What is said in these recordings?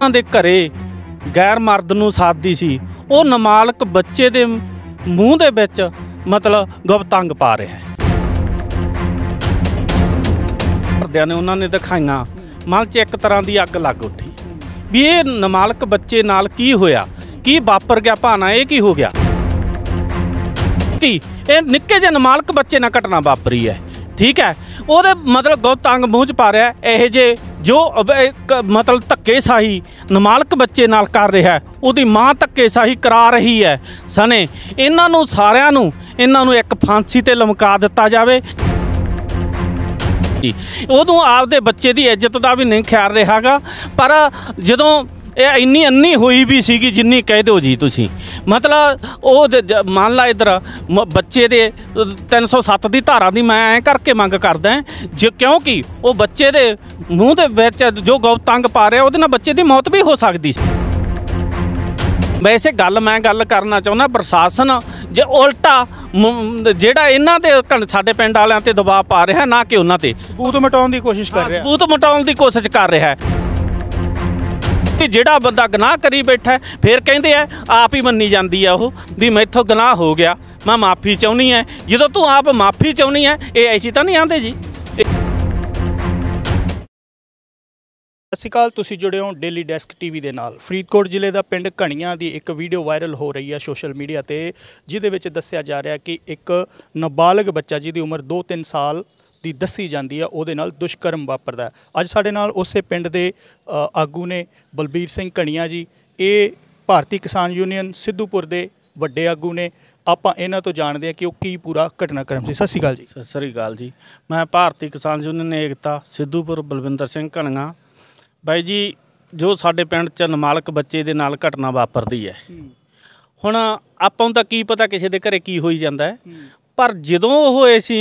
ਉਹਨਾਂ ਦੇ ਘਰੇ ਗੈਰ ਮਰਦ ਨੂੰ ਸਾਦੀ ਸੀ ਉਹ ਨਮਾਲਕ ਬੱਚੇ ਦੇ ਮੂੰਹ ਦੇ ਵਿੱਚ ਮਤਲਬ ਗੁਪਤੰਗ ਪਾ ਰਿਹਾ ਹੈ ਪਰਦਿਆਂ ਨੇ ਉਹਨਾਂ ਨੇ ਦਿਖਾਈਆਂ ਮਨ 'ਚ ਇੱਕ ਤਰ੍ਹਾਂ ਦੀ ਅੱਗ ਲੱਗ ਉੱਠੀ ਵੀ ਇਹ ਨਮਾਲਕ ਬੱਚੇ ਨਾਲ ਕੀ ਹੋਇਆ ਕੀ ਵਾਪਰ ਗਿਆ ਭਾਣਾ ਇਹ ਕੀ ਹੋ ਗਿਆ ਕੀ ਇਹ ਨਿੱਕੇ ਜਿਹੇ ਨਮਾਲਕ ਬੱਚੇ ਨਾਲ ਘਟਨਾ ਵਾਪਰੀ ਹੈ ਠੀਕ ਹੈ ਉਹਦੇ ਮਤਲਬ ਗੁਪਤੰਗ ਮੂੰਹ 'ਚ ਪਾ ਰਿਹਾ ਇਹੋ ਜੇ ਜੋ ਮਤਲਬ ਸਾਹੀ ਨਮਾਲਕ ਬੱਚੇ ਨਾਲ ਕਰ ਰਿਹਾ ਉਹਦੀ ਮਾਂ ਧੱਕੇ ਸਾਹੀ ਕਰਾ ਰਹੀ ਹੈ ਸਨੇ ਇਹਨਾਂ ਨੂੰ ਸਾਰਿਆਂ ਨੂੰ ਇਹਨਾਂ ਨੂੰ ਇੱਕ ਫਾਂਸੀ ਤੇ ਲਮਕਾ ਦਿੱਤਾ ਜਾਵੇ ਉਦੋਂ ਆਪਦੇ ਬੱਚੇ ਦੀ ਇੱਜ਼ਤ ਦਾ ਵੀ ਨਹੀਂ ਖਿਆਲ ਰਿਹਾਗਾ ਪਰ ਜਦੋਂ ਇਹ ਇੰਨੀ ਅੰਨੀ ਹੋਈ ਵੀ ਸੀਗੀ ਜਿੰਨੀ ਕਹਿ ਦਿਓ ਜੀ ਤੁਸੀਂ ਮਤਲਬ ਉਹ ਮੰਨ ਲਾ ਇਧਰ ਬੱਚੇ ਦੇ 307 ਦੀ ਧਾਰਾ ਦੀ ਮੈਂ ਐ ਕਰਕੇ ਮੰਗ ਕਰਦਾ ਜੇ ਕਿਉਂਕਿ ਉਹ ਬੱਚੇ ਦੇ ਮੂੰਹ ਦੇ ਵਿੱਚ ਜੋ ਗੌ ਤੰਗ ਪਾ ਰਿਹਾ ਉਹਦੇ ਨਾਲ ਬੱਚੇ ਦੀ ਮੌਤ ਵੀ ਹੋ ਸਕਦੀ ਸੀ ਵੈਸੇ ਗੱਲ ਮੈਂ ਗੱਲ ਕਰਨਾ ਚਾਹੁੰਦਾ ਪ੍ਰਸ਼ਾਸਨ ਜੇ ਉਲਟਾ ਜਿਹੜਾ ਇਹਨਾਂ ਦੇ ਸਾਡੇ ਪਿੰਡ ਵਾਲਿਆਂ ਤੇ ਦਬਾਅ ਪਾ ਰਿਹਾ ਨਾ ਕਿ ਉਹਨਾਂ ਤੇ ਸਬੂਤ ਮਟਾਉਣ ਦੀ ਕੋਸ਼ਿਸ਼ ਕਰ ਰਿਹਾ ਸਬੂਤ ਮਟਾਉਣ ਦੀ ਕੋਸ਼ਿਸ਼ ਕਰ ਰਿਹਾ ਹੈ ਕਿ ਜਿਹੜਾ ਬੰਦਾ ਗੁਨਾਹ ਕਰੀ ਬੈਠਾ ਫਿਰ ਕਹਿੰਦੇ ਆ ਆਪ ਹੀ ਮੰਨੀ ਜਾਂਦੀ ਆ ਉਹ ਵੀ ਮੈਥੋਂ ਗੁਨਾਹ ਹੋ ਗਿਆ ਮੈਂ ਮਾਫੀ ਚਾਹੁੰਨੀ ਐ ਜਦੋਂ ਤੂੰ ਆਪ ਮਾਫੀ ਚਾਹੁੰਨੀ ਐ ਇਹ ਐਸੀ ਤਾਂ ਨਹੀਂ ਆਂਦੇ ਜੀ ਸਤਿ ਤੁਸੀਂ ਜੁੜੇ ਹੋ ਡੇਲੀ ਡੈਸਕ ਟੀਵੀ ਦੇ ਨਾਲ ਫਰੀਦਕੋਟ ਜ਼ਿਲ੍ਹੇ ਦਾ ਪਿੰਡ ਘਣੀਆਂ ਦੀ ਇੱਕ ਵੀਡੀਓ ਵਾਇਰਲ ਹੋ ਰਹੀ ਹੈ ਸੋਸ਼ਲ ਮੀਡੀਆ ਤੇ ਜਿਹਦੇ ਵਿੱਚ ਦੱਸਿਆ ਜਾ ਰਿਹਾ ਕਿ ਇੱਕ ਨਾਬਾਲਗ ਬੱਚਾ ਜਿਹਦੀ ਉਮਰ 2-3 ਸਾਲ ਦੀ ਦੱਸੀ ਜਾਂਦੀ ਆ ਉਹਦੇ ਨਾਲ ਦੁਸ਼ਕਰਮ ਵਾਪਰਦਾ ਅੱਜ ਸਾਡੇ ਨਾਲ ਉਸੇ ਪਿੰਡ ਦੇ ਆਗੂ ਨੇ ਬਲਬੀਰ ਸਿੰਘ ਕਣੀਆਂ ਜੀ ਇਹ ਭਾਰਤੀ ਕਿਸਾਨ ਯੂਨੀਅਨ ਸਿੱਧੂਪੁਰ ਦੇ ਵੱਡੇ ਆਗੂ ਨੇ ਆਪਾਂ ਇਹਨਾਂ ਤੋਂ ਜਾਣਦੇ ਆ ਕਿ ਉਹ ਕੀ ਪੂਰਾ ਘਟਨਾਕ੍ਰਮ ਸੀ ਸਤਿ ਸ਼੍ਰੀ ਅਕਾਲ ਜੀ ਸਤਿ ਸ਼੍ਰੀ ਅਕਾਲ ਜੀ ਮੈਂ ਭਾਰਤੀ ਕਿਸਾਨ ਯੂਨੀਅਨ ਏਕਤਾ ਸਿੱਧੂਪੁਰ ਬਲਵਿੰਦਰ ਸਿੰਘ ਕਣੀਆਂ ਬਾਈ ਜੀ ਜੋ ਸਾਡੇ ਪਿੰਡ ਚ ਨਮਾਲਕ ਬੱਚੇ ਦੇ ਨਾਲ ਘਟਨਾ ਵਾਪਰਦੀ ਹੈ ਹੁਣ ਆਪਾਂ ਨੂੰ ਤਾਂ ਕੀ ਪਤਾ ਕਿਸੇ ਦੇ ਘਰੇ ਕੀ ਹੋਈ ਜਾਂਦਾ ਪਰ ਜਦੋਂ ਉਹ ਅਸੀਂ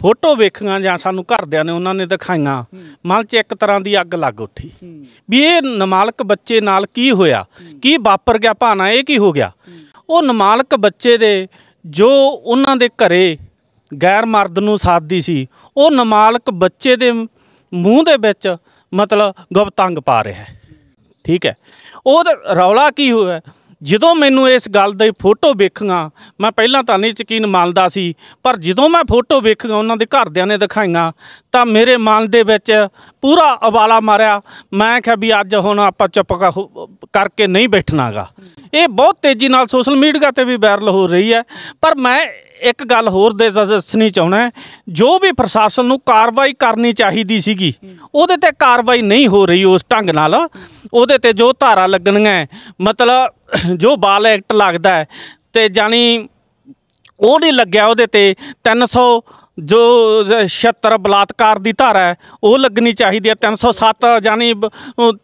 ਫੋਟੋ ਵੇਖੀਆਂ ਜਾਂ ਸਾਨੂੰ ਘਰਦਿਆਂ ਨੇ ਉਹਨਾਂ ਨੇ ਦਿਖਾਈਆਂ ਮਨ 'ਚ ਇੱਕ ਤਰ੍ਹਾਂ ਦੀ ਅੱਗ ਲੱਗ ਉੱਠੀ ਵੀ ਇਹ ਨਮਾਲਕ ਬੱਚੇ ਨਾਲ ਕੀ ਹੋਇਆ ਕੀ ਵਾਪਰ ਗਿਆ ਭਾਣਾ ਇਹ ਕੀ ਹੋ ਗਿਆ ਉਹ ਨਮਾਲਕ ਬੱਚੇ ਦੇ ਜੋ ਉਹਨਾਂ ਦੇ ਘਰੇ ਗੈਰ ਮਰਦ ਨੂੰ ਸਾਦੀ ਸੀ ਉਹ ਨਮਾਲਕ ਬੱਚੇ ਦੇ ਮੂੰਹ ਦੇ ਵਿੱਚ ਮਤਲਬ ਗੁਪਤੰਗ ਪਾ ਰਿਹਾ ਹੈ ਠੀਕ ਹੈ ਉਹ ਰੌਲਾ ਕੀ ਹੋਇਆ ਜਦੋਂ ਮੈਨੂੰ ਇਸ ਗੱਲ ਦੀ ਫੋਟੋ ਵੇਖਾਂ ਮੈਂ ਪਹਿਲਾਂ ਤਾਂ ਨਹੀਂ ਯਕੀਨ ਮੰਨਦਾ ਸੀ ਪਰ ਜਦੋਂ ਮੈਂ ਫੋਟੋ ਵੇਖਾਂ ਉਹਨਾਂ ਦੇ ਘਰਦਿਆਂ ਨੇ ਦਿਖਾਈਆਂ ਤਾਂ ਮੇਰੇ ਮਨ ਦੇ ਵਿੱਚ ਪੂਰਾ ਉਬਾਲਾ ਮਾਰਿਆ ਮੈਂ ਕਿਹਾ ਵੀ ਅੱਜ ਹੁਣ ਆਪਾਂ ਚੁੱਪ ਕਰਕੇ ਨਹੀਂ ਬੈਠਣਾਗਾ ਇਹ ਬਹੁਤ ਤੇਜ਼ੀ ਨਾਲ ਸੋਸ਼ਲ ਮੀਡੀਆ ਤੇ ਵੀ ਵਾਇਰਲ ਹੋ ਰਹੀ ਹੈ ਪਰ ਮੈਂ ਇੱਕ ਗੱਲ ਹੋਰ ਦੇ ਦੱਸਣੀ ਚਾਹਣਾ ਜੋ ਵੀ ਪ੍ਰਸ਼ਾਸਨ ਨੂੰ ਕਾਰਵਾਈ ਕਰਨੀ ਚਾਹੀਦੀ ਸੀਗੀ ਉਹਦੇ ਤੇ ਕਾਰਵਾਈ ਨਹੀਂ ਹੋ ਰਹੀ ਉਸ ਢੰਗ ਨਾਲ ਉਹਦੇ ਤੇ ਜੋ ਧਾਰਾ ਲੱਗਣੀਆਂ ਮਤਲਬ ਜੋ ਬਾਲ ਐਕਟ ਲੱਗਦਾ ਤੇ ਜਾਨੀ ਉਹ ਨਹੀਂ ਲੱਗਿਆ ਉਹਦੇ ਤੇ 300 ਜੋ 76 ਬਲਾਤਕਾਰ ਦੀ ਧਾਰਾ ਹੈ ਉਹ ਲੱਗਣੀ ਚਾਹੀਦੀ ਹੈ 307 ਜਾਨੀ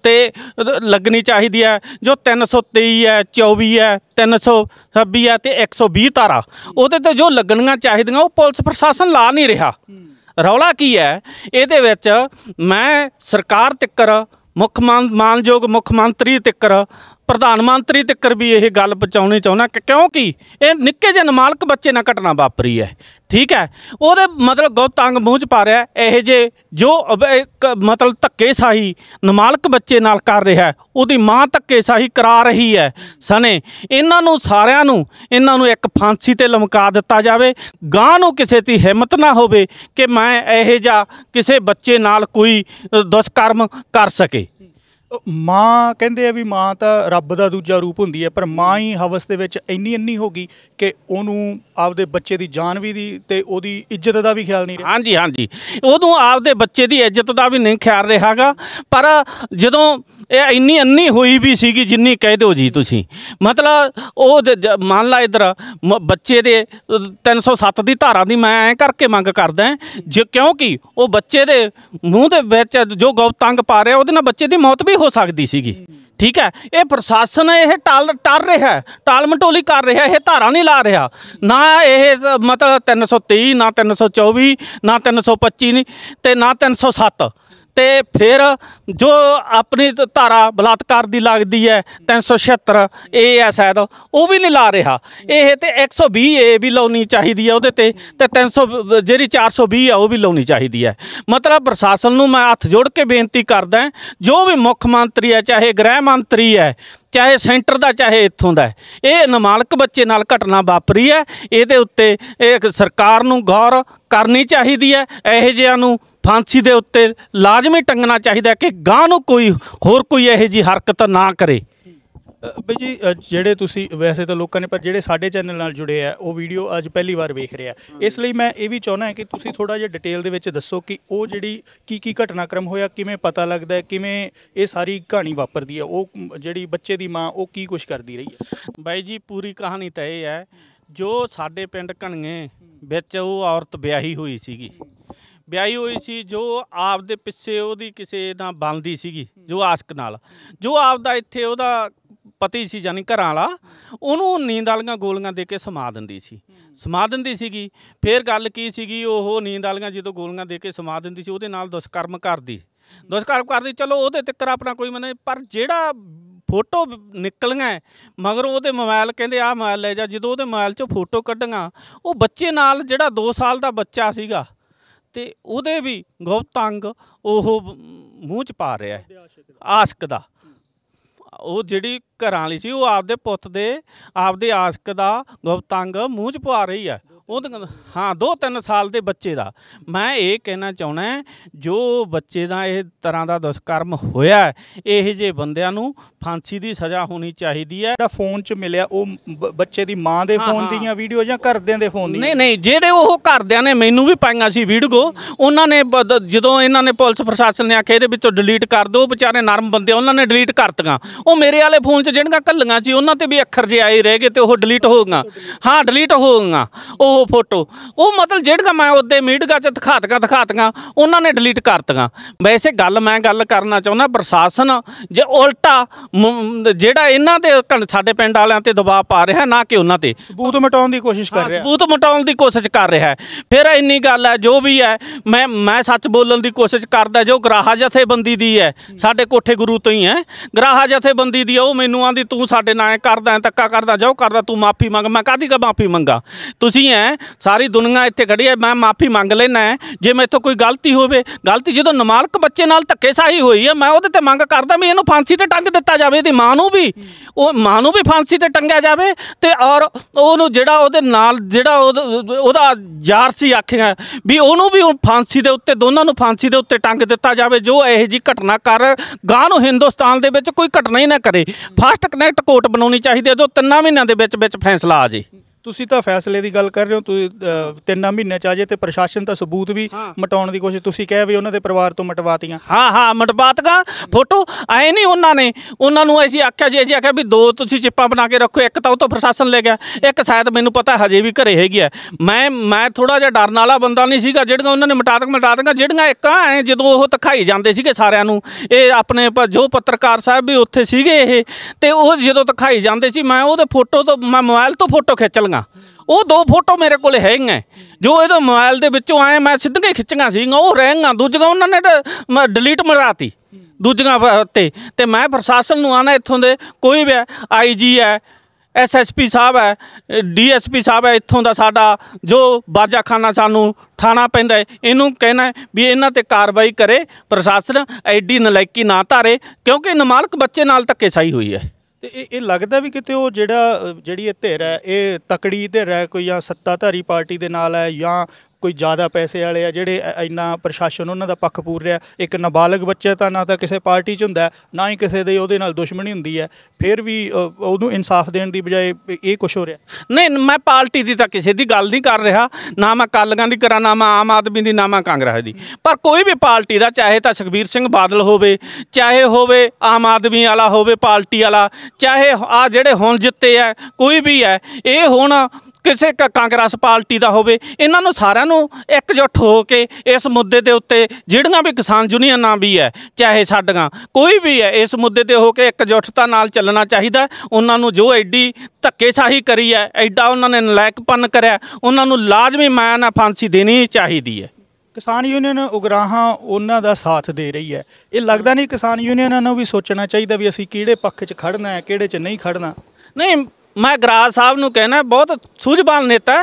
ਤੇ ਲੱਗਣੀ ਚਾਹੀਦੀ ਹੈ ਜੋ 323 ਹੈ 24 ਹੈ 326 ਹੈ ਤੇ 120 ਧਾਰਾ ਉਹਦੇ ਤੇ ਜੋ ਲੱਗਣੀਆਂ ਚਾਹੀਦੀਆਂ ਉਹ ਪੁਲਿਸ ਪ੍ਰਸ਼ਾਸਨ ਲਾ ਨਹੀਂ ਰਿਹਾ ਰੌਲਾ ਕੀ ਹੈ ਇਹਦੇ ਵਿੱਚ ਮੈਂ ਸਰਕਾਰ ਤਿੱਕਰ ਮੁੱਖ ਮਾਨਯੋਗ ਮੁੱਖ ਮੰਤਰੀ ਤਿੱਕਰ ਪ੍ਰਧਾਨ ਮੰਤਰੀ ਤੱਕਰ ਵੀ ਇਹ ਗੱਲ ਪਹੁੰਚਾਉਣੀ ਚਾਹੁੰਦਾ ਕਿ ਕਿਉਂਕਿ ਇਹ ਨਿੱਕੇ ਜਿਹੇ ਨਮਾਲਕ ਬੱਚੇ ਨਾਲ ਘਟਨਾ ਵਾਪਰੀ ਹੈ ਠੀਕ ਹੈ ਉਹਦੇ ਮਤਲਬ ਅੰਗ ਮੂੰਹ ਚ ਪਾ ਰਿਹਾ ਇਹ ਜੇ ਜੋ ਮਤਲਬ ਧੱਕੇ ਸਾਹੀ ਨਮਾਲਕ ਬੱਚੇ ਨਾਲ ਕਰ ਰਿਹਾ ਉਹਦੀ ਮਾਂ ਧੱਕੇ ਸਾਹੀ ਕਰਾ ਰਹੀ ਹੈ ਸਨੇ ਇਹਨਾਂ ਨੂੰ ਸਾਰਿਆਂ ਨੂੰ ਇਹਨਾਂ ਨੂੰ ਇੱਕ ਫਾਂਸੀ ਤੇ ਲਮਕਾ ਦਿੱਤਾ ਜਾਵੇ ਗਾਂ ਨੂੰ ਕਿਸੇ ਦੀ ਹਿੰਮਤ ਨਾ ਹੋਵੇ ਕਿ ਮੈਂ ਇਹ ਜਾਂ ਕਿਸੇ ਬੱਚੇ ਨਾਲ ਕੋਈ ਦੁਸ਼ਕਰਮ ਕਰ ਸਕੇ ਮਾਂ ਕਹਿੰਦੇ ਆ ਵੀ ਮਾਂ ਤਾਂ ਰੱਬ ਦਾ ਦੂਜਾ ਰੂਪ ਹੁੰਦੀ ਹੈ ਪਰ ਮਾਂ ਹੀ ਹਵਸ ਦੇ ਵਿੱਚ ਇੰਨੀ ਇੰਨੀ ਹੋ ਗਈ ਕਿ ਉਹਨੂੰ ਆਪਦੇ ਬੱਚੇ ਦੀ ਜਾਨ ਵੀ ਦੀ ਤੇ ਉਹਦੀ ਇੱਜ਼ਤ ਦਾ ਵੀ ਖਿਆਲ ਨਹੀਂ ਰਿਹਾ ਹਾਂਜੀ ਹਾਂਜੀ ਉਦੋਂ ਆਪਦੇ ਬੱਚੇ ਦੀ ਇੱਜ਼ਤ ਦਾ ਵੀ ਨਹੀਂ ਖਿਆਲ ਰਿਹਾਗਾ ਪਰ ਜਦੋਂ ਇਹ ਇੰਨੀ ਅੰਨੀ ਹੋਈ ਵੀ ਸੀਗੀ ਜਿੰਨੀ ਕਹਿ ਦਿਓ ਜੀ ਤੁਸੀਂ ਮਤਲਬ ਉਹ ਮੰਨ ਲਾ ਇਧਰ ਬੱਚੇ ਦੇ 307 ਦੀ ਧਾਰਾ ਦੀ ਮੈਂ ਐ ਕਰਕੇ ਮੰਗ ਕਰਦਾ ਜੇ ਕਿਉਂਕਿ ਉਹ ਬੱਚੇ ਦੇ ਮੂੰਹ ਦੇ ਵਿੱਚ ਜੋ ਗੋਤੰਗ ਪਾ ਰਿਹਾ ਉਹਦੇ ਨਾਲ ਬੱਚੇ ਦੀ ਮੌਤ ਵੀ ਹੋ ਸਕਦੀ ਸੀਗੀ ਠੀਕ ਹੈ ਇਹ ਪ੍ਰਸ਼ਾਸਨ ਇਹ ਟਾਲ ਟਰ ਰਿਹਾ ਟਾਲ ਮਟੋਲੀ ਕਰ ਰਿਹਾ ਇਹ ਧਾਰਾ ਨਹੀਂ ਲਾ ਰਿਹਾ ਨਾ ਇਹ ਮਤਲਬ 323 ਨਾ 324 ਨਾ 325 ਨਹੀਂ ਤੇ ਨਾ 307 ਤੇ ਫਿਰ ਜੋ ਆਪਣੀ ਧਾਰਾ ਬਲਾਤਕਾਰ ਦੀ ਲੱਗਦੀ ਹੈ 376 ਏ ਹੈ ਸ਼ਾਇਦ ਉਹ ਵੀ ਨਹੀਂ ਲਾ ਰਿਹਾ ਇਹ ਤੇ 120 ਏ ਵੀ ਲਾਉਣੀ ਚਾਹੀਦੀ ਹੈ ਉਹਦੇ ਤੇ ਤੇ 300 ਜਿਹੜੀ 420 ਆ ਉਹ ਵੀ ਲਾਉਣੀ ਚਾਹੀਦੀ ਹੈ ਮਤਲਬ ਪ੍ਰਸ਼ਾਸਨ ਨੂੰ ਮੈਂ ਹੱਥ ਜੋੜ ਕੇ ਬੇਨਤੀ ਕਰਦਾ ਜੋ ਵੀ ਮੁੱਖ ਮੰਤਰੀ ਹੈ ਚਾਹੇ ਗ੍ਰਹਿ ਮੰਤਰੀ ਹੈ ਚਾਹੇ ਸੈਂਟਰ ਦਾ ਚਾਹੇ ਇੱਥੋਂ ਦਾ ਇਹ ਨਮਾਲਕ ਬੱਚੇ ਨਾਲ ਘਟਨਾ ਵਾਪਰੀ ਹੈ ਇਹਦੇ ਉੱਤੇ ਇਹ ਸਰਕਾਰ ਨੂੰ ਗੌਰ ਕਰਨੀ ਚਾਹੀਦੀ ਹੈ ਇਹੋ ਜਿਹਿਆਂ ਨੂੰ ਫਾਂਸੀ ਦੇ ਉੱਤੇ ਲਾਜ਼ਮੀ ਟੰਗਣਾ ਚਾਹੀਦਾ ਕਿ ਗਾਂ ਨੂੰ ਕੋਈ ਹੋਰ ਕੋਈ ਇਹੋ ਜੀ ਹਰਕਤ ਨਾ ਕਰੇ ਬਈ ਜੀ ਜਿਹੜੇ ਤੁਸੀਂ ਵੈਸੇ ਤਾਂ ਲੋਕਾਂ ਨੇ ਪਰ ਜਿਹੜੇ ਸਾਡੇ ਚੈਨਲ ਨਾਲ ਜੁੜੇ ਆ ਉਹ ਵੀਡੀਓ ਅੱਜ ਪਹਿਲੀ ਵਾਰ ਵੇਖ ਰਿਹਾ ਇਸ ਲਈ ਮੈਂ ਇਹ ਵੀ ਚਾਹੁੰਦਾ ਕਿ ਤੁਸੀਂ ਥੋੜਾ ਜਿਹਾ ਡਿਟੇਲ ਦੇ ਵਿੱਚ ਦੱਸੋ ਕਿ ਉਹ ਜਿਹੜੀ ਕੀ ਕੀ ਘਟਨਾਕ੍ਰਮ ਹੋਇਆ ਕਿਵੇਂ ਪਤਾ ਲੱਗਦਾ ਕਿਵੇਂ ਇਹ ਸਾਰੀ ਕਹਾਣੀ ਵਾਪਰਦੀ ਹੈ ਉਹ ਜਿਹੜੀ ਬੱਚੇ ਦੀ ਮਾਂ ਉਹ ਕੀ ਕੁਝ ਕਰਦੀ ਰਹੀ ਹੈ ਬਾਈ ਜੀ ਪੂਰੀ ਕਹਾਣੀ ਤਾਂ ਇਹ ਹੈ ਜੋ ਸਾਡੇ ਪਿੰਡ ਕਣਗੇ ਵਿੱਚ ਉਹ ਔਰਤ ਵਿਆਹੀ ਹੋਈ ਸੀਗੀ ਵਿਆਹੀ ਹੋਈ ਸੀ ਜੋ ਆਪ ਦੇ ਪਿੱਛੇ ਉਹਦੀ ਕਿਸੇ ਦਾ ਬੰਦੀ ਸੀਗੀ ਜੋ ਆਸ਼ਕ ਨਾਲ ਜੋ ਆਪ ਦਾ ਇੱਥੇ ਉਹਦਾ ਪਤੀ ਸੀ ਜਾਨੀ ਘਰਾਂ ਵਾਲਾ ਉਹਨੂੰ ਨੀਂਦ ਵਾਲੀਆਂ ਗੋਲੀਆਂ ਦੇ ਕੇ ਸਮਾ ਦਿੰਦੀ ਸੀ ਸਮਾ ਦਿੰਦੀ ਸੀਗੀ ਫੇਰ ਗੱਲ ਕੀ ਸੀਗੀ ਉਹ ਨੀਂਦ ਵਾਲੀਆਂ ਜਦੋਂ ਗੋਲੀਆਂ ਦੇ ਕੇ ਸਮਾ ਦਿੰਦੀ ਸੀ ਉਹਦੇ ਨਾਲ ਦੁਸ਼ਕਰਮ ਕਰਦੀ ਦੁਸ਼ਕਰਮ ਕਰਦੀ ਚਲੋ ਉਹਦੇ ਤੱਕਰ ਆਪਣਾ ਕੋਈ ਮਨੇ ਪਰ ਜਿਹੜਾ ਫੋਟੋ ਨਿਕਲੀਆਂ ਮਗਰ ਉਹਦੇ ਮੋਬਾਈਲ ਕਹਿੰਦੇ ਆ ਮੋਬਾਈਲ ਲੈ ਜਾ ਜਦੋਂ ਉਹਦੇ ਮੋਬਾਈਲ 'ਚੋਂ ਫੋਟੋ ਕੱਢੀਆਂ ਉਹ ਬੱਚੇ ਨਾਲ ਜਿਹੜਾ 2 ਸਾਲ ਦਾ ਬੱਚਾ ਸੀਗਾ ਤੇ ਉਹਦੇ ਵੀ ਗੁਪਤ ਅੰਗ ਉਹ ਮੂੰਹ 'ਚ ਪਾ ਰਿਹਾ ਹੈ ਆਸ਼ਕ ਦਾ ਉਹ ਜਿਹੜੀ ਘਰਾਂ ਵਾਲੀ ਸੀ ਉਹ ਆਪਦੇ ਪੁੱਤ ਦੇ ਆਪਦੇ ਆਸ਼ਕ ਦਾ ਗੁਪਤੰਗ ਮੂੰਹ 'ਚ ਪਵਾ ਰਹੀ ਹੈ ਉਹ ਤਾਂ ਹਾਂ 2-3 ਸਾਲ ਦੇ ਬੱਚੇ ਦਾ ਮੈਂ ਇਹ ਕਹਿਣਾ ਚਾਹਣਾ ਜੋ ਬੱਚੇ ਦਾ ਇਹ ਤਰ੍ਹਾਂ ਦਾ ਦੁਸ਼ਕਰਮ ਹੋਇਆ ਇਹ ਜੇ ਬੰਦਿਆਂ ਨੂੰ ਫਾਂਸੀ ਦੀ ਸਜ਼ਾ ਹੋਣੀ ਚਾਹੀਦੀ ਹੈ ਜਿਹੜਾ ਫੋਨ 'ਚ ਮਿਲਿਆ ਉਹ ਬੱਚੇ ਦੀ ਮਾਂ ਦੇ ਫੋਨ ਦੀਆਂ ਵੀਡੀਓ ਜਾਂ ਘਰਦਿਆਂ ਦੇ ਫੋਨ ਦੀ ਨਹੀਂ ਨਹੀਂ ਜਿਹੜੇ ਉਹ ਘਰਦਿਆਂ ਨੇ ਮੈਨੂੰ ਵੀ ਪਾਈਆਂ ਸੀ ਵੀਡੀਓ ਉਹਨਾਂ ਨੇ ਜਦੋਂ ਇਹਨਾਂ ਨੇ ਪੁਲਿਸ ਪ੍ਰਸ਼ਾਸਨ ਨੇ ਆਖਿਆ ਇਹਦੇ ਵਿੱਚੋਂ ਡਿਲੀਟ ਕਰ ਦਿਓ ਵਿਚਾਰੇ ਨਰਮ ਬੰਦੇ ਉਹਨਾਂ ਨੇ ਡਿਲੀਟ ਕਰਤੀਆਂ ਉਹ ਮੇਰੇ ਵਾਲੇ ਫੋਨ 'ਚ ਜਿਹੜੀਆਂ ਕੱਲੀਆਂ ਸੀ ਉਹਨਾਂ ਤੇ ਵੀ ਅੱਖਰ ਜਿਹਾ ਆਏ ਰਹਿ ਗਏ ਤੇ ਉਹ ਡਿਲੀਟ ਹੋ ਗਈਆਂ ਹਾਂ ਡਿਲੀਟ ਹੋ ਗਈਆਂ ਉਹ ਉਹ ਫੋਟੋ ਉਹ ਮਤਲਬ ਜਿਹੜਾ ਮੈਂ ਉਹਦੇ ਮੀਡੀਆ 'ਚ ਦਿਖਾਤੀਆਂ ਦਿਖਾਤੀਆਂ ਉਹਨਾਂ ਨੇ ਡਿਲੀਟ ਕਰਤੀਆਂ ਵੈਸੇ ਗੱਲ ਮੈਂ ਗੱਲ ਕਰਨਾ ਚਾਹੁੰਦਾ ਪ੍ਰਸ਼ਾਸਨ ਜੇ ਉਲਟਾ ਜਿਹੜਾ ਇਹਨਾਂ ਦੇ ਸਾਡੇ ਪਿੰਡ ਵਾਲਿਆਂ ਤੇ ਦਬਾਅ ਪਾ ਰਿਹਾ ਨਾ ਕਿ ਉਹਨਾਂ ਤੇ ਸਬੂਤ ਮਿਟਾਉਣ ਦੀ ਕੋਸ਼ਿਸ਼ ਕਰ ਰਿਹਾ ਸਬੂਤ ਮਿਟਾਉਣ ਦੀ ਕੋਸ਼ਿਸ਼ ਕਰ ਰਿਹਾ ਫਿਰ ਇੰਨੀ ਗੱਲ ਹੈ ਜੋ ਵੀ ਹੈ ਮੈਂ ਮੈਂ ਸੱਚ ਬੋਲਣ ਦੀ ਕੋਸ਼ਿਸ਼ ਕਰਦਾ ਜੋ ਗਰਾਹਾ ਜਥੇਬੰਦੀ ਦੀ ਹੈ ਸਾਡੇ ਕੋਠੇ ਗੁਰੂ ਤੋਂ ਹੀ ਹੈ ਗਰਾਹਾ ਜਥੇਬੰਦੀ ਦੀ ਉਹ ਮੈਨੂੰ ਆਂਦੀ ਤੂੰ ਸਾਡੇ ਨਾਂ ਕਰਦਾ ਤੱਕਾ ਕਰਦਾ ਜੋ ਕਰਦਾ ਤੂੰ ਮਾਫੀ ਮੰਗ ਮੈਂ ਕਾਦੀ ਕਾ ਮਾਫੀ ਮੰਗਾ ਤੁਸੀਂ ਐ ਹੈ ਸਾਰੀ ਦੁਨੀਆ ਇੱਥੇ ਖੜੀ ਹੈ ਮੈਂ ਮਾਫੀ ਮੰਗ ਲੈਣਾ ਜੇ ਮੈਥੋਂ ਕੋਈ ਗਲਤੀ ਹੋਵੇ ਗਲਤੀ ਜਦੋਂ ਨਮਾਲਕ ਬੱਚੇ ਨਾਲ ਧੱਕੇਸ਼ਾਹੀ ਹੋਈ ਹੈ ਮੈਂ ਉਹਦੇ ਤੇ ਮੰਗ ਕਰਦਾ ਵੀ ਇਹਨੂੰ ਫਾਂਸੀ ਤੇ ਟੰਗ ਦਿੱਤਾ ਜਾਵੇ ਇਹਦੀ ਮਾਂ ਨੂੰ ਵੀ ਉਹ ਮਾਂ ਨੂੰ ਵੀ ਫਾਂਸੀ ਤੇ ਟੰਗਿਆ ਜਾਵੇ ਤੇ ਔਰ ਉਹਨੂੰ ਜਿਹੜਾ ਉਹਦੇ ਨਾਲ ਜਿਹੜਾ ਉਹਦਾ ਯਾਰ ਸੀ ਆਖਿਆ ਵੀ ਉਹਨੂੰ ਵੀ ਫਾਂਸੀ ਦੇ ਉੱਤੇ ਦੋਨਾਂ ਨੂੰ ਫਾਂਸੀ ਦੇ ਉੱਤੇ ਟੰਗ ਦਿੱਤਾ ਜਾਵੇ ਜੋ ਇਹ ਜੀ ਘਟਨਾ ਕਰ ਗਾਂ ਨੂੰ ਹਿੰਦੁਸਤਾਨ ਦੇ ਵਿੱਚ ਕੋਈ ਘਟਨਾ ਹੀ ਨਾ ਕਰੇ ਫਾਸਟ ਕਨੈਕਟ ਕੋਰਟ ਬਣਾਉਣੀ ਚਾਹੀਦੀ ਹੈ ਜੋ ਤਿੰਨਾਂ ਮਹੀਨਿਆਂ ਦੇ ਵਿੱਚ ਵਿੱਚ ਫੈਸਲਾ ਆ ਜੇ ਤੁਸੀਂ ਤਾਂ ਫੈਸਲੇ ਦੀ ਗੱਲ ਕਰ ਰਹੇ ਹੋ ਤੁਸੀਂ ਤਿੰਨਾਂ ਮਹੀਨੇ ਚ ਆ ਜੇ ਤੇ ਪ੍ਰਸ਼ਾਸਨ ਤਾਂ ਸਬੂਤ ਵੀ ਮਟਾਉਣ ਦੀ ਕੋਸ਼ਿਸ਼ ਤੁਸੀਂ ਕਹਿ ਵੀ ਉਹਨਾਂ ਦੇ ਪਰਿਵਾਰ ਤੋਂ ਮਟਵਾਤੀਆਂ ਹਾਂ ਹਾਂ ਮਟਵਾਤਗਾ ਫੋਟੋ ਆਏ ਨਹੀਂ ਉਹਨਾਂ ਨੇ ਉਹਨਾਂ ਨੂੰ ਅਸੀਂ ਆਖਿਆ ਜੇ ਜੇ ਆਖਿਆ ਵੀ ਦੋ ਤੁਸੀਂ ਚਿੱਪਾਂ ਬਣਾ ਕੇ ਰੱਖੋ ਇੱਕ ਤਾਂ ਉਹ ਤੋਂ ਪ੍ਰਸ਼ਾਸਨ ਲੈ ਗਿਆ ਇੱਕ ਸ਼ਾਇਦ ਮੈਨੂੰ ਪਤਾ ਹਜੇ ਵੀ ਘਰੇ ਹੈਗੀ ਆ ਮੈਂ ਮੈਂ ਥੋੜਾ ਜਿਹਾ ਡਰਨ ਵਾਲਾ ਬੰਦਾ ਨਹੀਂ ਸੀਗਾ ਜਿਹੜੀਆਂ ਉਹਨਾਂ ਨੇ ਮਟਾਤਕ ਮਟਾਤਗਾ ਜਿਹੜੀਆਂ ਇੱਕ ਐ ਜਦੋਂ ਉਹ ਤਖਾਈ ਜਾਂਦੇ ਸੀਗੇ ਸਾਰਿਆਂ ਨੂੰ ਇਹ ਆਪਣੇ ਜੋ ਪੱਤਰਕਾਰ ਸਾਹਿਬ ਵੀ ਉੱਥੇ ਸੀਗੇ ਇਹ ਤੇ ਉਹ ਜਦੋਂ ਤਖਾਈ ਜਾਂਦੇ ਸੀ ਮੈਂ ਉਹਦੇ ਫੋਟੋ ਤੋਂ ਮੈਂ ਮੋਬਾਈਲ ਤੋਂ ਫੋਟੋ ਖਿੱਚ ਲਾਂ ਸੀਗੀਆਂ ਉਹ ਦੋ ਫੋਟੋ ਮੇਰੇ ਕੋਲ ਹੈਗੀਆਂ ਜੋ ਇਹਦੇ ਮੋਬਾਈਲ ਦੇ ਵਿੱਚੋਂ ਆਏ ਮੈਂ ਸਿੱਧੀਆਂ ਖਿੱਚੀਆਂ ਸੀਗੀਆਂ ਉਹ ਰਹਿਗੀਆਂ ਦੂਜੀਆਂ ਉਹਨਾਂ ਨੇ ਡਿਲੀਟ ਮਰਾਤੀ ਦੂਜੀਆਂ ਤੇ ਤੇ ਮੈਂ ਪ੍ਰਸ਼ਾਸਨ ਨੂੰ ਆਣਾ ਇੱਥੋਂ ਦੇ ਕੋਈ ਵੀ ਆਈਜੀ ਹੈ ਐਸਐਸਪੀ ਸਾਹਿਬ ਹੈ ਡੀਐਸਪੀ ਸਾਹਿਬ ਹੈ ਇੱਥੋਂ ਦਾ ਸਾਡਾ ਜੋ ਬਾਜਾਖਾਨਾ ਸਾਨੂੰ ਥਾਣਾ ਪੈਂਦਾ ਇਹਨੂੰ ਕਹਿਣਾ ਵੀ ਇਹਨਾਂ ਤੇ ਕਾਰਵਾਈ ਕਰੇ ਪ੍ਰਸ਼ਾਸਨ ਐਡੀ ਨਲਾਇਕੀ ਨਾ ਧਾਰੇ ਕਿਉਂਕਿ ਨਮਾਲਕ ਬੱਚੇ ਨਾਲ ਧੱਕੇਸ਼ਾਹੀ ਹੋਈ ਹੈ ਤੇ ਇਹ ਇਹ ਲੱਗਦਾ ਵੀ ਕਿਤੇ ਉਹ ਜਿਹੜਾ ਜਿਹੜੀ ਇਹ ਧਿਰ ਹੈ ਇਹ ਤਕੜੀ ਧਿਰ ਹੈ ਕੋਈ ਜਾਂ ਸੱਤਾਧਾਰੀ ਪਾਰਟੀ ਦੇ ਨਾਲ ਹੈ ਜਾਂ ਕੋਈ ਜ਼ਿਆਦਾ ਪੈਸੇ ਵਾਲੇ ਆ ਜਿਹੜੇ ਇੰਨਾ ਪ੍ਰਸ਼ਾਸਨ ਉਹਨਾਂ ਦਾ ਪੱਖ ਪੂਰ ਰਿਹਾ ਇੱਕ ਨਾਬਾਲਗ ਬੱਚਾ ਤਾਂ ਨਾ ਤਾਂ ਕਿਸੇ ਪਾਰਟੀ 'ਚ ਹੁੰਦਾ ਨਾ ਹੀ ਕਿਸੇ ਦੇ ਉਹਦੇ ਨਾਲ ਦੁਸ਼ਮਣੀ ਹੁੰਦੀ ਹੈ ਫਿਰ ਵੀ ਉਹਨੂੰ ਇਨਸਾਫ ਦੇਣ ਦੀ ਬਜਾਏ ਇਹ ਕੁਝ ਹੋ ਰਿਹਾ ਨਹੀਂ ਮੈਂ ਪਾਰਟੀ ਦੀ ਤਾਂ ਕਿਸੇ ਦੀ ਗੱਲ ਨਹੀਂ ਕਰ ਰਿਹਾ ਨਾ ਮੈਂ ਕਾਲਗਾਂ ਦੀ ਕਰਾਂ ਨਾ ਮੈਂ ਆਮ ਆਦਮੀ ਦੀ ਨਾ ਮੈਂ ਕਾਂਗਰਸ ਦੀ ਪਰ ਕੋਈ ਵੀ ਪਾਰਟੀ ਦਾ ਚਾਹੇ ਤਾਂ ਸੁਖਬੀਰ ਸਿੰਘ ਬਾਦਲ ਹੋਵੇ ਚਾਹੇ ਹੋਵੇ ਆਮ ਆਦਮੀ ਵਾਲਾ ਹੋਵੇ ਪਾਰਟੀ ਵਾਲਾ ਚਾਹੇ ਆ ਜਿਹੜੇ ਹੁਣ ਜਿੱਤੇ ਆ ਕੋਈ ਵੀ ਹੈ ਇਹ ਹੁਣ ਕਿਸੇ ਕਾਂਗਰਸ ਪਾਰਟੀ ਦਾ ਹੋਵੇ ਇਹਨਾਂ ਨੂੰ ਸਾਰਿਆਂ ਨੂੰ ਇਕਜੁੱਟ ਹੋ ਕੇ ਇਸ ਮੁੱਦੇ ਦੇ ਉੱਤੇ ਜਿਹੜੀਆਂ ਵੀ ਕਿਸਾਨ ਯੂਨੀਅਨਾਂ ਵੀ ਹੈ ਚਾਹੇ ਸਾਡੀਆਂ ਕੋਈ ਵੀ ਹੈ ਇਸ ਮੁੱਦੇ ਤੇ ਹੋ ਕੇ ਇਕਜੁੱਟਤਾ ਨਾਲ ਚੱਲਣਾ ਚਾਹੀਦਾ ਉਹਨਾਂ ਨੂੰ ਜੋ ਐਡੀ ਧੱਕੇਸ਼ਾਹੀ ਕਰੀ ਹੈ ਐਡਾ ਉਹਨਾਂ ਨੇ ਨਲਾਇਕਪਨ ਕਰਿਆ ਉਹਨਾਂ ਨੂੰ ਲਾਜ਼ਮੀ ਮਾਇਆ ਨਾਲ ਫਾਂਸੀ ਦੇਣੀ ਚਾਹੀਦੀ ਹੈ ਕਿਸਾਨ ਯੂਨੀਅਨ ਉਗਰਾਹਾਂ ਉਹਨਾਂ ਦਾ ਸਾਥ ਦੇ ਰਹੀ ਹੈ ਇਹ ਲੱਗਦਾ ਨਹੀਂ ਕਿਸਾਨ ਯੂਨੀਅਨਾਂ ਨੂੰ ਵੀ ਸੋਚਣਾ ਚਾਹੀਦਾ ਵੀ ਅਸੀਂ ਕਿਹੜੇ ਪੱਖ 'ਚ ਖੜਨਾ ਹੈ ਕਿਹੜੇ 'ਚ ਨਹੀਂ ਖੜਨਾ ਨਹੀਂ ਮੈਂ ਗਰਾਜ ਸਾਹਿਬ ਨੂੰ ਕਹਿਣਾ ਬਹੁਤ ਸੂਝਵਾਨ ਨੇਤਾ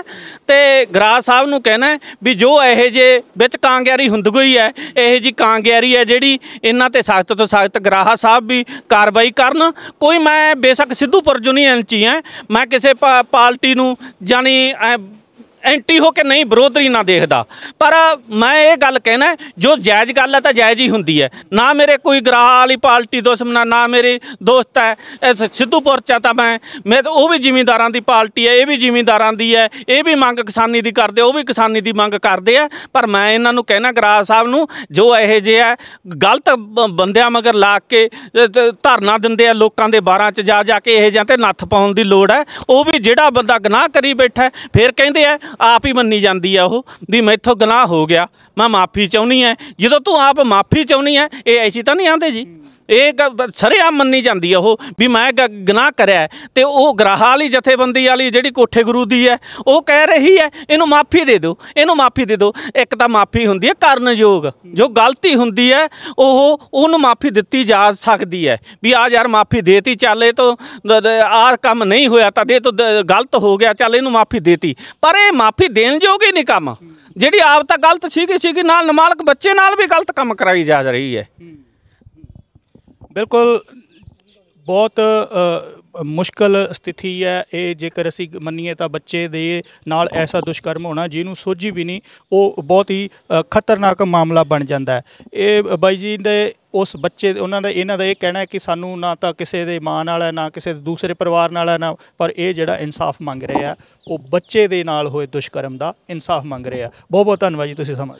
ਤੇ ਗਰਾਜ ਸਾਹਿਬ ਨੂੰ ਕਹਿਣਾ ਵੀ ਜੋ ਇਹ ਜੇ ਵਿੱਚ ਕਾਂਗਿਆਰੀ ਹੁੰਦ ਗਈ ਹੈ ਇਹ ਜੀ ਕਾਂਗਿਆਰੀ ਹੈ ਜਿਹੜੀ ਇਹਨਾਂ ਤੇ ਸਖਤ ਤੋਂ ਸਖਤ ਗਰਾਹਾ ਸਾਹਿਬ ਵੀ ਕਾਰਵਾਈ ਕਰਨ ਕੋਈ ਮੈਂ ਬੇਸ਼ੱਕ ਸਿੱਧੂਪੁਰ ਯੂਨੀਅਨ ਚ ਹੀ ਹਾਂ ਮੈਂ ਕਿਸੇ ਪਾਰਟੀ ਨੂੰ ਜਾਨੀ ਐਂਟੀ ਹੋ ਕੇ ਨਹੀਂ ਵਿਰੋਧੀ ਨਾ ਦੇਖਦਾ ਪਰ ਮੈਂ ਇਹ ਗੱਲ ਕਹਿਣਾ ਜੋ ਜਾਇਜ਼ ਗੱਲ ਹੈ ਤਾਂ ਜਾਇਜ਼ ਹੀ ਹੁੰਦੀ ਹੈ ਨਾ ਮੇਰੇ ਕੋਈ ਗਰਾਹ ਵਾਲੀ ਪਾਰਟੀ ਦੁਸ਼ਮਣ ਨਾ ਮੇਰੇ ਦੋਸਤ ਹੈ ਸਿੱਧੂਪੁਰ ਚਾ ਤਾਂ ਮੈਂ ਮੈਂ ਤਾਂ ਉਹ ਵੀ ਜ਼ਿਮੀਂਦਾਰਾਂ ਦੀ ਪਾਰਟੀ ਹੈ ਇਹ ਵੀ ਜ਼ਿਮੀਂਦਾਰਾਂ ਦੀ ਹੈ ਇਹ ਵੀ ਮੰਗ ਕਿਸਾਨੀ ਦੀ ਕਰਦੇ ਉਹ ਵੀ ਕਿਸਾਨੀ ਦੀ ਮੰਗ ਕਰਦੇ ਆ ਪਰ ਮੈਂ ਇਹਨਾਂ ਨੂੰ ਕਹਿਣਾ ਗਰਾਹ ਸਾਹਿਬ ਨੂੰ ਜੋ ਇਹ ਜੇ ਹੈ ਗਲਤ ਬੰਦਿਆਂ ਮਗਰ ਲਾ ਕੇ ਧਰਨਾ ਦਿੰਦੇ ਆ ਲੋਕਾਂ ਦੇ ਬਾਰਾਂ ਚ ਜਾ ਜਾ ਕੇ ਇਹ ਜਾਂ ਤੇ ਨੱਥ ਪਾਉਣ ਦੀ ਲੋੜ ਹੈ ਉਹ ਵੀ ਜਿਹੜਾ ਬੰਦਾ ਗਨਾਹ ਕਰੀ ਬੈਠਾ ਫੇਰ ਕਹਿੰਦੇ ਆ ਆਪ ਹੀ ਮੰਨੀ ਜਾਂਦੀ ਆ ਉਹ ਵੀ ਮੈਥੋਂ ਗਲਾਹ ਹੋ ਗਿਆ ਮੈਂ ਮਾਫੀ ਚਾਹੁੰਨੀ ਐ ਜਦੋਂ ਤੂੰ ਆਪ ਮਾਫੀ ਚਾਹੁੰਨੀ ਐ ਇਹ ਐਸੀ ਤਾਂ ਨਹੀਂ ਆਂਦੇ ਜੀ ਇਹ ਸਰੇਆਮ ਮੰਨੀ ਜਾਂਦੀ ਆ ਉਹ ਵੀ ਮੈਂ ਗੁਨਾਹ ਕਰਿਆ ਤੇ ਉਹ ਗਰਾਹ ਵਾਲੀ ਜਥੇਬੰਦੀ ਵਾਲੀ ਜਿਹੜੀ ਕੋਠੇ ਗੁਰੂ ਦੀ ਹੈ ਉਹ ਕਹਿ ਰਹੀ ਹੈ ਇਹਨੂੰ ਮਾਫੀ ਦੇ ਦਿਓ ਇਹਨੂੰ ਮਾਫੀ ਦੇ ਦਿਓ ਇੱਕ ਤਾਂ ਮਾਫੀ ਹੁੰਦੀ ਹੈ ਕਰਨਯੋਗ ਜੋ ਗਲਤੀ ਹੁੰਦੀ ਹੈ ਉਹ ਉਹਨੂੰ ਮਾਫੀ ਦਿੱਤੀ ਜਾ ਸਕਦੀ ਹੈ ਵੀ ਆ ਯਾਰ ਮਾਫੀ ਦੇਤੀ ਚੱਲ ਇਹ ਤੋਂ ਆ ਕੰਮ ਨਹੀਂ ਹੋਇਆ ਤਾਂ ਦੇ ਤੋ ਗਲਤ ਹੋ ਗਿਆ ਚੱਲ ਇਹਨੂੰ ਮਾਫੀ ਦੇਤੀ ਪਰ ਇਹ ਮਾਫੀ ਦੇਣ ਜੋਗੀ ਨਹੀਂ ਕੰਮ ਜਿਹੜੀ ਆਪ ਤਾਂ ਗਲਤ ਸੀਗੀ ਸੀਗੀ ਨਾਲ ਨਮਾਲਕ ਬੱਚੇ ਨਾਲ ਵੀ ਗਲਤ ਕੰਮ ਕਰਾਈ ਜਾ ਰਹੀ ਹੈ ਬਿਲਕੁਲ ਬਹੁਤ ਮੁਸ਼ਕਲ ਸਥਿਤੀ ਹੈ ਇਹ ਜੇਕਰ ਅਸੀਂ ਮੰਨੀਏ ਤਾਂ ਬੱਚੇ ਦੇ ਨਾਲ ਐਸਾ ਦੁਸ਼ਕਰਮ ਹੋਣਾ ਜਿਹਨੂੰ ਸੋਝੀ ਵੀ ਨਹੀਂ ਉਹ ਬਹੁਤ ਹੀ ਖਤਰਨਾਕ ਮਾਮਲਾ ਬਣ ਜਾਂਦਾ ਹੈ ਇਹ ਬਾਈ ਜੀ ਦੇ ਉਸ ਬੱਚੇ ਉਹਨਾਂ ਦਾ ਇਹਨਾਂ ਦਾ ਇਹ ਕਹਿਣਾ ਹੈ ਕਿ ਸਾਨੂੰ ਨਾ ਤਾਂ ਕਿਸੇ ਦੇ ਮਾਂ ਨਾਲ ਹੈ ਨਾ ਕਿਸੇ ਦੂਸਰੇ ਪਰਿਵਾਰ ਨਾਲ ਹੈ ਨਾ ਪਰ ਇਹ ਜਿਹੜਾ ਇਨਸਾਫ ਮੰਗ ਰਹੇ ਆ ਉਹ ਬੱਚੇ ਦੇ ਨਾਲ ਹੋਏ ਦੁਸ਼ਕਰਮ ਦਾ ਇਨਸਾਫ ਮੰਗ ਰਹੇ ਆ ਬਹੁਤ ਬਹੁਤ ਧੰਨਵਾਦ ਜੀ ਤੁਸੀਂ ਸਮਝ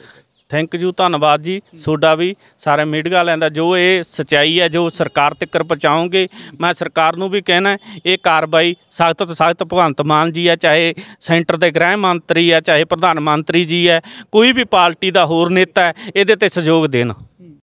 ਥੈਂਕ ਯੂ ਧੰਨਵਾਦ ਜੀ ਸੋਡਾ ਵੀ ਸਾਰੇ ਮੀਡੀਆ ਲੈਂਦਾ ਜੋ ਇਹ ਸਚਾਈ ਹੈ ਜੋ ਸਰਕਾਰ ਤੱਕ ਪਹੁੰਚਾਉਂਗੇ ਮੈਂ ਸਰਕਾਰ ਨੂੰ ਵੀ ਕਹਿਣਾ ਇਹ ਕਾਰਵਾਈ ਸਖਤ ਤੋਂ ਸਖਤ ਭਗਵੰਤ ਮਾਨ ਜੀ ਆ ਚਾਹੇ ਸੈਂਟਰ ਦੇ ਗ੍ਰਹਿ ਮੰਤਰੀ ਆ ਚਾਹੇ ਪ੍ਰਧਾਨ ਮੰਤਰੀ ਜੀ ਆ ਕੋਈ ਵੀ ਪਾਰਟੀ ਦਾ ਹੋਰ ਨੇਤਾ ਇਹਦੇ ਤੇ ਸਹਿਯੋਗ ਦੇਣ